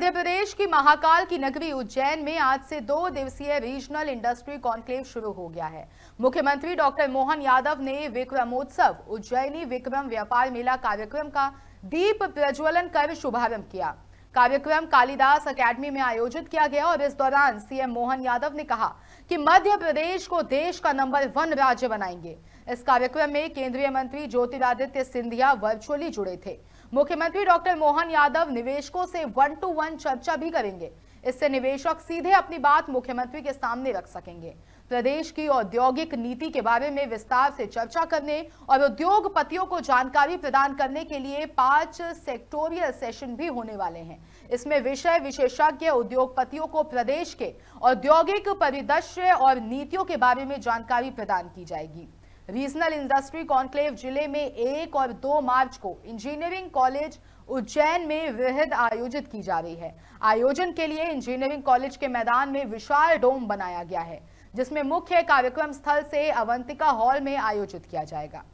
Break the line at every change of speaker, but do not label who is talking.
मध्य प्रदेश की महाकाल की नगरी उज्जैन में आज से दो दिवसीय रीजनल इंडस्ट्री कॉन्क्लेव शुरू हो गया है मुख्यमंत्री डॉक्टर मोहन यादव ने विक्रमोत्सव उज्जैनी विक्रम व्यापार मेला कार्यक्रम का दीप प्रज्वलन कर शुभारंभ किया कार्यक्रम कालिदास एकेडमी में आयोजित किया गया और इस दौरान सीएम मोहन यादव ने कहा कि मध्य प्रदेश को देश का नंबर वन राज्य बनाएंगे इस कार्यक्रम में केंद्रीय मंत्री ज्योतिरादित्य सिंधिया वर्चुअली जुड़े थे मुख्यमंत्री डॉक्टर मोहन यादव निवेशकों से वन टू वन चर्चा भी करेंगे इससे निवेशक सीधे अपनी बात मुख्यमंत्री के सामने रख सकेंगे प्रदेश की औद्योगिक नीति के बारे में विस्तार से चर्चा करने और उद्योगपतियों को जानकारी प्रदान करने के लिए पांच सेक्टोरियल सेशन भी होने वाले हैं इसमें विषय विशेषज्ञ उद्योगपतियों को प्रदेश के औद्योगिक परिदृश्य और नीतियों के बारे में जानकारी प्रदान की जाएगी रीजनल इंडस्ट्री कॉन्क्लेव जिले में एक और दो मार्च को इंजीनियरिंग कॉलेज उज्जैन में वृहद आयोजित की जा रही है आयोजन के लिए इंजीनियरिंग कॉलेज के मैदान में विशाल डोम बनाया गया है जिसमें मुख्य कार्यक्रम स्थल से अवंतिका हॉल में आयोजित किया जाएगा